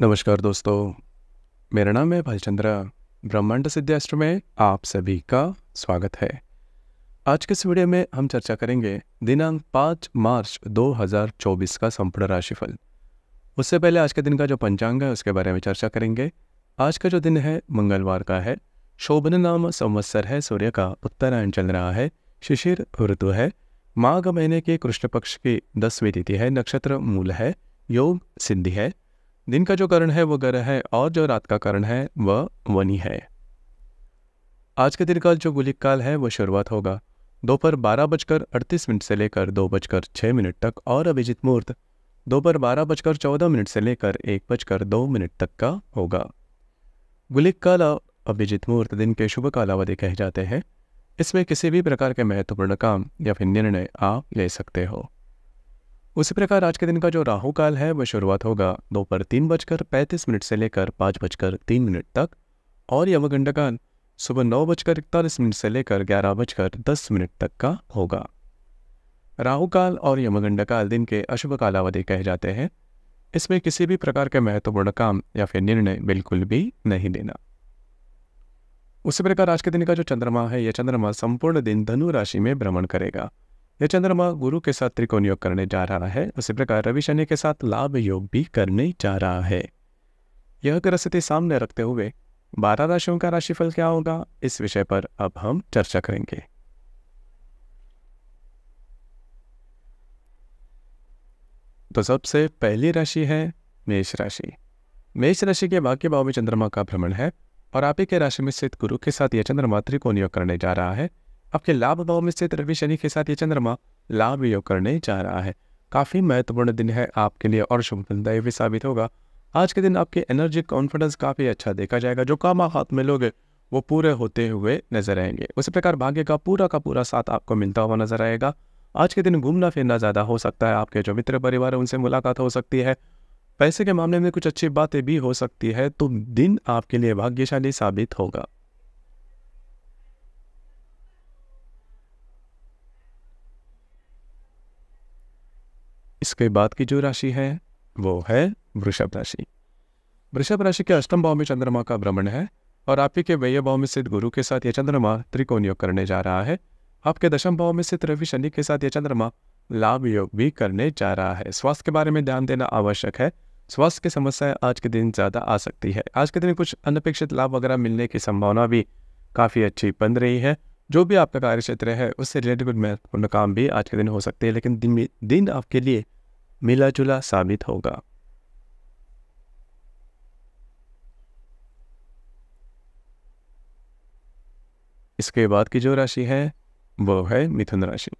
नमस्कार दोस्तों मेरा नाम है भलचंद्र ब्रह्मांड सिद्धास्त्र में आप सभी का स्वागत है आज के इस वीडियो में हम चर्चा करेंगे दिनांक 5 मार्च 2024 का संपूर्ण राशिफल उससे पहले आज के दिन का जो पंचांग है उसके बारे में चर्चा करेंगे आज का जो दिन है मंगलवार का है शोभन नाम संवत्सर है सूर्य का उत्तरायण चल रहा है शिशिर ऋतु है माघ महीने के कृष्ण पक्ष की दसवीं तिथि है नक्षत्र मूल है योग सिद्धि है दिन का जो करण है वह ग्रह है और जो रात का करण है वह वनी है आज का दिन काल जो गुलिक काल है वह शुरुआत होगा दोपहर बारह बजकर अड़तीस मिनट से लेकर दो बजकर छः मिनट तक और अभिजित मुहूर्त दोपहर बारह बजकर चौदह मिनट से लेकर एक बजकर दो मिनट तक का होगा गुलिक काल अभिजीत अभिजित मुहूर्त दिन के शुभ कालावधि कहे जाते हैं इसमें किसी भी प्रकार के महत्वपूर्ण काम या फिर निर्णय आप ले सकते हो उसी प्रकार आज के दिन का जो राहु काल है वह शुरुआत होगा दोपहर तीन बजकर पैंतीस मिनट से लेकर पाँच बजकर तीन मिनट तक और यमगंड काल सुबह नौ बजकर इकतालीस मिनट से लेकर ग्यारह बजकर दस मिनट तक का होगा राहु काल और यमगंड काल दिन के अशुभ कालावधि कहे जाते हैं इसमें किसी भी प्रकार के महत्वपूर्ण काम या फिर निर्णय बिल्कुल भी नहीं लेना उसी प्रकार आज के दिन का जो चंद्रमा है यह चंद्रमा संपूर्ण दिन धनु राशि में भ्रमण करेगा यह चंद्रमा गुरु के साथ त्रिकोण योग करने जा रहा है उसी प्रकार रवि शनि के साथ लाभ योग भी करने जा रहा है यह ग्रह स्थिति सामने रखते हुए बारह राशियों का राशिफल क्या होगा इस विषय पर अब हम चर्चा करेंगे तो सबसे पहली राशि है मेष राशि मेष राशि के भाग्य भाव में चंद्रमा का भ्रमण है और आप ही के राशि में स्थित गुरु के साथ यह चंद्रमा त्रिकोण योग करने जा रहा है आपके लाभ भाव में स्थित रवि शनि के साथ ये चंद्रमा लाभ योग करने जा रहा है काफ़ी महत्वपूर्ण दिन है आपके लिए और शुभ फलदायी भी साबित होगा आज के दिन आपके एनर्जी कॉन्फिडेंस काफ़ी अच्छा देखा जाएगा जो काम हाथ में लोगे वो पूरे होते हुए नजर आएंगे उसी प्रकार भाग्य का पूरा का पूरा साथ आपको मिलता हुआ नजर आएगा आज के दिन घूमना फिरना ज़्यादा हो सकता है आपके जो मित्र परिवार है उनसे मुलाकात हो सकती है पैसे के मामले में कुछ अच्छी बातें भी हो सकती है तो दिन आपके लिए भाग्यशाली साबित होगा इसके बाद की जो राशि है वो है वृषभ राशि वृषभ राशि के अष्टम भाव में चंद्रमा का भ्रमण है और आपके के व्यय भाव में स्थित गुरु के साथ यह चंद्रमा त्रिकोण योग करने जा रहा है आपके दशम भाव में स्थित रवि शनि के साथ यह चंद्रमा लाभ योग भी करने जा रहा है स्वास्थ्य के बारे में ध्यान देना आवश्यक है स्वास्थ्य की समस्याएं आज के दिन ज़्यादा आ सकती है आज के दिन कुछ अनपेक्षित लाभ वगैरह मिलने की संभावना भी काफ़ी अच्छी बन रही है जो भी आपका कार्य क्षेत्र है उससे रिलेटेड महत्वपूर्ण काम भी आज के दिन हो सकते हैं लेकिन दिन, दिन आपके लिए मिला जुला साबित होगा इसके बाद की जो राशि है वो है मिथुन राशि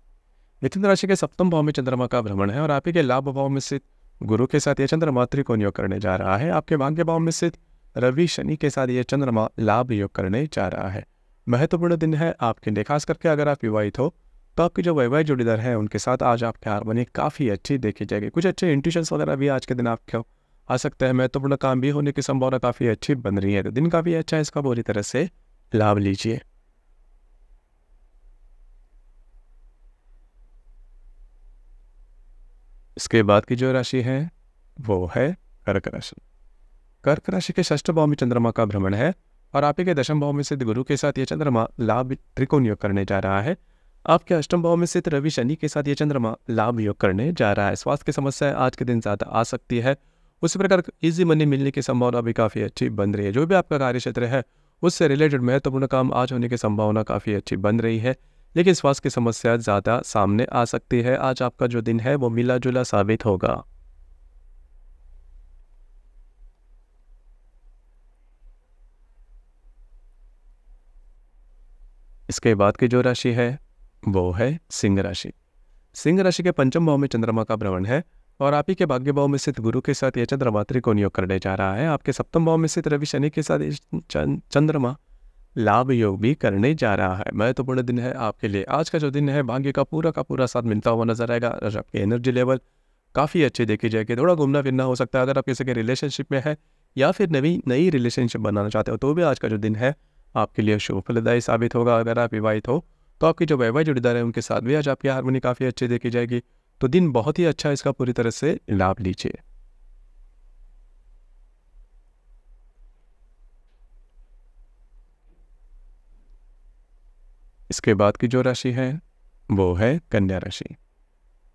मिथुन राशि के सप्तम भाव में चंद्रमा का भ्रमण है और आप ही के लाभ भाव में स्थित गुरु के साथ यह चंद्रमा त्रिकोण योग करने जा रहा है आपके भाग्य भाव में स्थित रवि शनि के साथ यह चंद्रमा लाभ योग करने जा रहा है महत्वपूर्ण दिन है आपके लिए खास करके अगर आप विवाहित हो तो आपके जो वैवाहिक जोड़ीदार है उनके साथ आज आपकी हारमोनी काफ़ी अच्छी देखी जाएगी कुछ अच्छे इंट्यूशंस वगैरह भी आज के दिन आपके आ सकते हैं महत्वपूर्ण काम भी होने की संभावना काफ़ी अच्छी बन रही है तो दिन काफ़ी अच्छा है इसका पूरी तरह से लाभ लीजिए इसके बाद की जो राशि है वो है कर्क राशि कर्क राशि के ष्ठ भाव में चंद्रमा का भ्रमण है और आप ही के दशम भाव में सिद्ध गुरु के साथ ये चंद्रमा लाभ त्रिकोण योग करने जा रहा है आपके अष्टम भाव में स्थित रवि शनि के साथ ये चंद्रमा लाभ योग करने जा रहा है स्वास्थ्य की समस्या आज के दिन ज़्यादा आ सकती है उसी प्रकार इजी मनी मिलने की संभावना भी काफ़ी अच्छी बन रही है जो भी आपका कार्य क्षेत्र है उससे रिलेटेड महत्वपूर्ण काम आज होने की संभावना काफ़ी अच्छी बन रही है लेकिन स्वास्थ्य की समस्या ज़्यादा सामने आ सकती है आज आपका जो दिन है वो मिला जुला साबित होगा इसके बाद की जो राशि है वो है सिंह राशि सिंह राशि के पंचम भाव में चंद्रमा का भ्रमण है और आप ही के भाग्य भाव में स्थित गुरु के साथ यह चंद्रमा त्रिकोण योग करने जा रहा है आपके सप्तम भाव में स्थित रवि शनि के साथ चंद्रमा लाभ योग भी करने जा रहा है महत्वपूर्ण दिन है आपके लिए आज का जो दिन है भाग्य का पूरा का पूरा साथ मिलता हुआ नजर आएगा आपके एनर्जी लेवल काफ़ी अच्छे देखे जाएंगे थोड़ा घूमना फिरना हो सकता है अगर आप किसी के रिलेशनशिप में है या फिर नवी नई रिलेशनशिप बनाना चाहते हो तो भी आज का जो दिन है आपके लिए शुभ फलदायी साबित होगा अगर आप विवाहित हो तो आपकी जो वैवाह जोड़ीदार है उनके साथ भी आज आपकी हारमोनी काफ़ी अच्छी देखी जाएगी तो दिन बहुत ही अच्छा इसका पूरी तरह से लाभ लीजिए इसके बाद की जो राशि है वो है कन्या राशि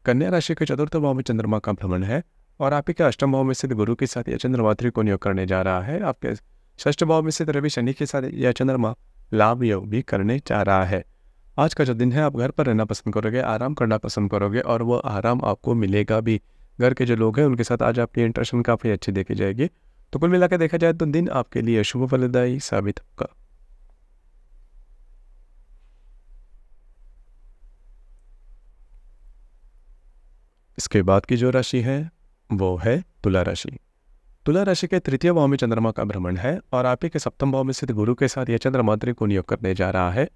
कन्या राशि के चतुर्थ भाव में चंद्रमा का भ्रमण है और आपके के अष्टम भाव में स्थित गुरु के साथ यह चंद्रमा को नियोग करने जा रहा है आपके ष्ठ भाव में स्थित रवि शनि के साथ यह चंद्रमा लाभ योग भी करने जा रहा है आज का जो दिन है आप घर पर रहना पसंद करोगे आराम करना पसंद करोगे और वह आराम आपको मिलेगा भी घर के जो लोग हैं उनके साथ आज आपकी इंटरेक्शन काफ़ी अच्छी देखी जाएगी तो कुल मिलाकर देखा जाए तो दिन आपके लिए शुभ फलदायी साबित होगा इसके बाद की जो राशि है वो है तुला राशि तुला राशि के तृतीय भाव में चंद्रमा का भ्रमण है और आप ही के सप्तम भाव में स्थित गुरु के साथ यह चंद्रमा त्रिकोण योग करने जा रहा है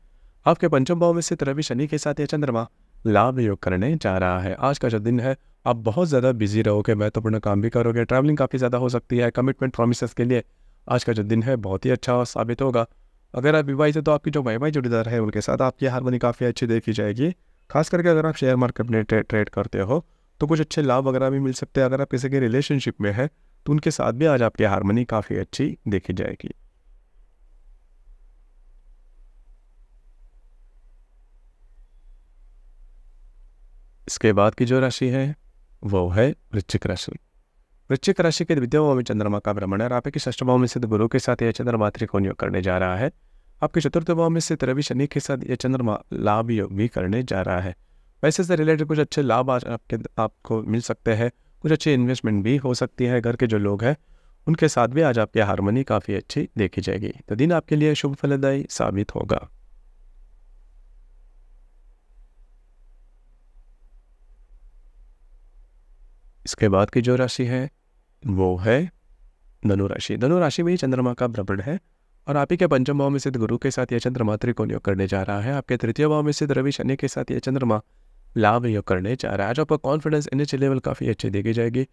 आपके पंचम भाव में स्थित रवि शनि के साथ यह चंद्रमा लाभ योग करने जा रहा है आज का जो दिन है आप बहुत ज़्यादा बिजी रहोगे महत्वपूर्ण तो काम भी करोगे ट्रैवलिंग काफ़ी ज़्यादा हो सकती है कमिटमेंट प्रोमिस के लिए आज का जो दिन है बहुत ही अच्छा साबित होगा अगर आप विवाहित है तो आपकी जो भाई भाई जुड़ीदार है उनके साथ आपकी हारमोनी काफ़ी अच्छी देखी जाएगी खास करके अगर आप शेयर मार्केट में ट्रेड करते हो तो कुछ अच्छे लाभ वगैरह भी मिल सकते हैं अगर आप किसी के रिलेशनशिप में है तो उनके साथ भी आज आपकी हारमोनी काफ़ी अच्छी देखी जाएगी इसके बाद की जो राशि है वो है वृश्चिक राशि वृश्चिक राशि के द्वितीय भाव में चंद्रमा का भ्रमण है और आपके षष्ठ भाव में सिद्ध गुरु के साथ यह चंद्रमा त्रिकोण योग करने जा रहा है आपके चतुर्थ भाव में सिद्ध रवि शनि के साथ यह चंद्रमा लाभ योग भी करने जा रहा है वैसे से रिलेटेड कुछ अच्छे लाभ आज आपके आपको मिल सकते हैं कुछ अच्छी इन्वेस्टमेंट भी हो सकती है घर के जो लोग हैं उनके साथ भी आज आपकी हारमोनी काफ़ी अच्छी देखी जाएगी तो दिन आपके लिए शुभ फलदायी साबित होगा इसके बाद की जो राशि है वो है धनु राशि धनु राशि में ही चंद्रमा का भ्रमण है और आप ही के पंचम भाव में स्थित गुरु के साथ यह चंद्रमा त्रिकोण योग करने जा रहा है आपके तृतीय भाव में स्थित रवि शनि के साथ यह चंद्रमा लाभ योग करने जा रहा है आज आपका कॉन्फिडेंस एनर्जी लेवल काफ़ी अच्छी देखी जाएगी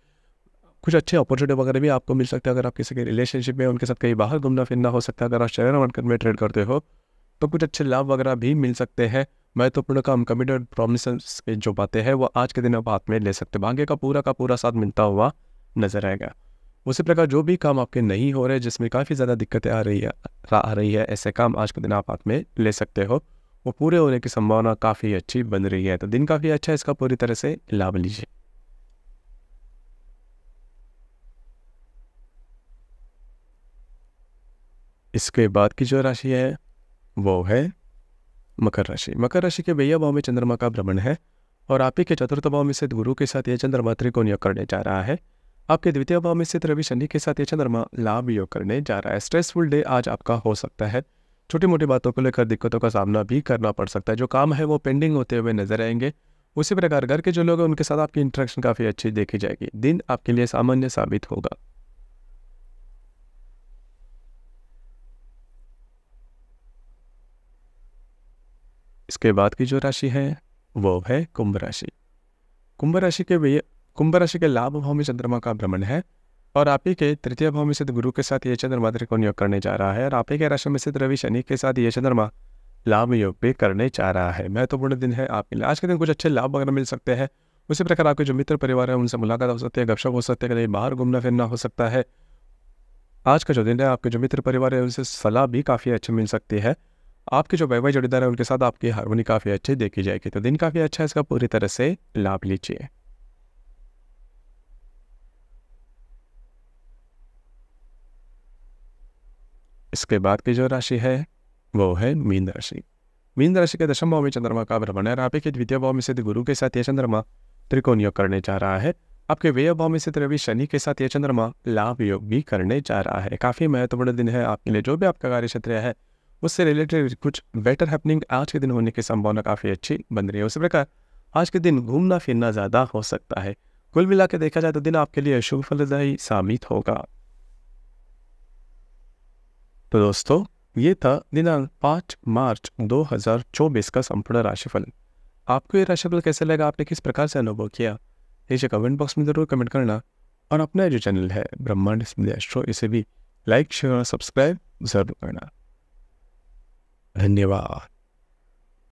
कुछ अच्छे अपॉर्चुनिटी वगैरह भी आपको मिल सकता है अगर आप किसी के रिलेशनशिप में उनके साथ कहीं बाहर घूमना फिरना हो सकता है अगर आप शेयर मार्केट में ट्रेड करते हो तो कुछ अच्छे लाभ वगैरह भी मिल सकते हैं मैं तो काम कमिटेड प्रॉमिस प्रोमिस जो बातें हैं वो आज के दिन आप हाथ में ले सकते भाग्य का पूरा का पूरा साथ मिलता हुआ नजर आएगा उसी प्रकार जो भी काम आपके नहीं हो रहे जिसमें काफ़ी ज़्यादा दिक्कतें आ रही है आ रही है ऐसे काम आज के दिन आप हाथ में ले सकते हो वो पूरे होने की संभावना काफ़ी अच्छी बन रही है तो दिन काफ़ी अच्छा है इसका पूरी तरह से लाभ लीजिए इसके बाद की जो राशि है वो है मकर राशि मकर राशि के भैया भाव में चंद्रमा का भ्रमण है और आप ही के चतुर्थ भाव में स्थित गुरु के साथ यह चंद्रमा त्रिकोण योग करने जा रहा है आपके द्वितीय भाव में स्थित रवि शनि के साथ यह चंद्रमा लाभ योग करने जा रहा है स्ट्रेसफुल डे आज आपका हो सकता है छोटी मोटी बातों को लेकर दिक्कतों का सामना भी करना पड़ सकता है जो काम है वो पेंडिंग होते हुए नजर आएंगे उसी प्रकार घर के जो लोग हैं उनके साथ आपकी इंट्रैक्शन काफ़ी अच्छी देखी जाएगी दिन आपके लिए सामान्य साबित होगा इसके बाद की जो राशि है वो है कुंभ राशि कुंभ राशि के भी कुंभ राशि के लाभ भाव में चंद्रमा का भ्रमण है और आप ही के तृतीय भाव में स्थित गुरु के साथ ये चंद्रमा त्रिकोण योग करने जा रहा है और आप ही के राशि में स्थित रवि शनि के साथ ये चंद्रमा लाभ योग भी करने जा रहा है महत्वपूर्ण तो दिन है आपके लिए आज के दिन कुछ अच्छे लाभ वगैरह मिल सकते हैं उसी प्रकार आपके जो मित्र परिवार है उनसे मुलाकात हो सकती है गपशप हो सकती है कहीं बाहर घूमना फिरना हो सकता है आज का जो दिन है आपके जो मित्र परिवार है उनसे सलाह भी काफ़ी अच्छी मिल सकती है आपके जो वैवाहिक जोड़ीदार है उनके साथ आपकी हारमोनी काफ़ी अच्छी देखी जाएगी तो दिन काफ़ी अच्छा है इसका पूरी तरह से लाभ लीजिए इसके बाद की जो राशि है वो है मीन राशि मीन राशि के दशम भाव में चंद्रमा का भ्रमण है और आपके द्वितीय भाव में स्थित गुरु के साथ यह चंद्रमा त्रिकोण योग करने जा रहा है आपके व्यय भाव में स्थित रवि शनि के साथ यह चंद्रमा लाभ योग भी करने जा रहा है काफ़ी महत्वपूर्ण दिन है आपके लिए जो भी आपका कार्य क्षेत्र है उससे रिलेटेड कुछ बेटर हैपनिंग आज के दिन होने की संभावना काफ़ी अच्छी बन रही है उसी प्रकार आज के दिन घूमना फिरना ज़्यादा हो सकता है कुल मिला के देखा जाए तो दिन आपके लिए शुभ फलदायी साबित होगा तो दोस्तों ये था दिनांक पाँच मार्च 2024 का संपूर्ण राशिफल आपको ये राशिफल कैसे लगा आपने किस प्रकार से अनुभव किया इसे कमेंट बॉक्स में ज़रूर कमेंट करना और अपना जो चैनल है ब्रह्मांड स्मृति एस्ट्रो इसे भी लाइक शेयर और सब्सक्राइब जरूर करना and there are